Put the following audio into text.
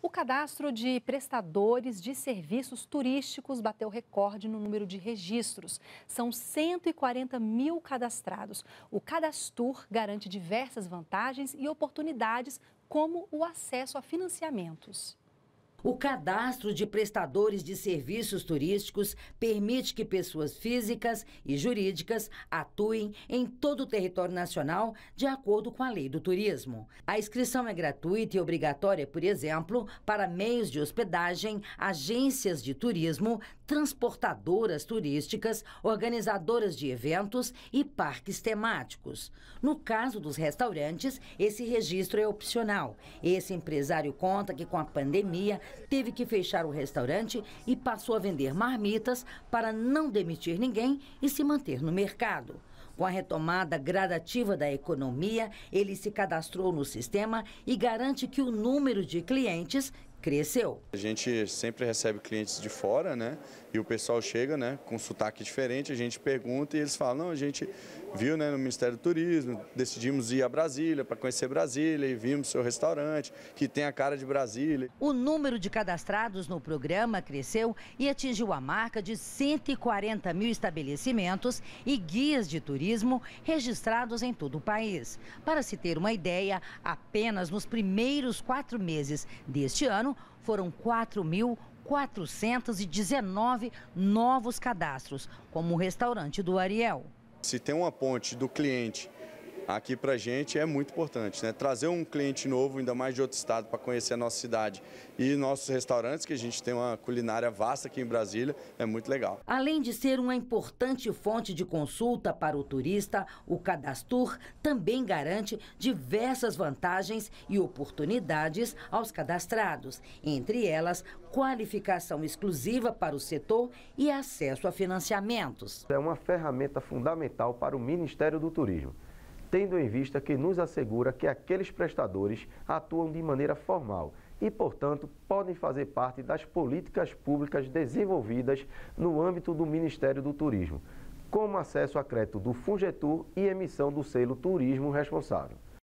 O cadastro de prestadores de serviços turísticos bateu recorde no número de registros. São 140 mil cadastrados. O Cadastur garante diversas vantagens e oportunidades, como o acesso a financiamentos. O cadastro de prestadores de serviços turísticos permite que pessoas físicas e jurídicas atuem em todo o território nacional de acordo com a lei do turismo. A inscrição é gratuita e obrigatória, por exemplo, para meios de hospedagem, agências de turismo, transportadoras turísticas, organizadoras de eventos e parques temáticos. No caso dos restaurantes, esse registro é opcional. Esse empresário conta que com a pandemia teve que fechar o restaurante e passou a vender marmitas para não demitir ninguém e se manter no mercado. Com a retomada gradativa da economia, ele se cadastrou no sistema e garante que o número de clientes cresceu. A gente sempre recebe clientes de fora, né? E o pessoal chega, né, com sotaque diferente, a gente pergunta e eles falam: "Não, a gente viu, né, no Ministério do Turismo, decidimos ir a Brasília para conhecer Brasília e vimos seu restaurante que tem a cara de Brasília". O número de cadastrados no programa cresceu e atingiu a marca de 140 mil estabelecimentos e guias de turismo registrados em todo o país. Para se ter uma ideia, apenas nos primeiros quatro meses deste ano ano, foram 4.419 novos cadastros, como o restaurante do Ariel. Se tem uma ponte do cliente aqui para a gente é muito importante. Né? Trazer um cliente novo, ainda mais de outro estado, para conhecer a nossa cidade e nossos restaurantes, que a gente tem uma culinária vasta aqui em Brasília, é muito legal. Além de ser uma importante fonte de consulta para o turista, o Cadastur também garante diversas vantagens e oportunidades aos cadastrados, entre elas qualificação exclusiva para o setor e acesso a financiamentos. É uma ferramenta fundamental para o Ministério do Turismo tendo em vista que nos assegura que aqueles prestadores atuam de maneira formal e, portanto, podem fazer parte das políticas públicas desenvolvidas no âmbito do Ministério do Turismo, como acesso a crédito do Fungetur e emissão do selo Turismo Responsável.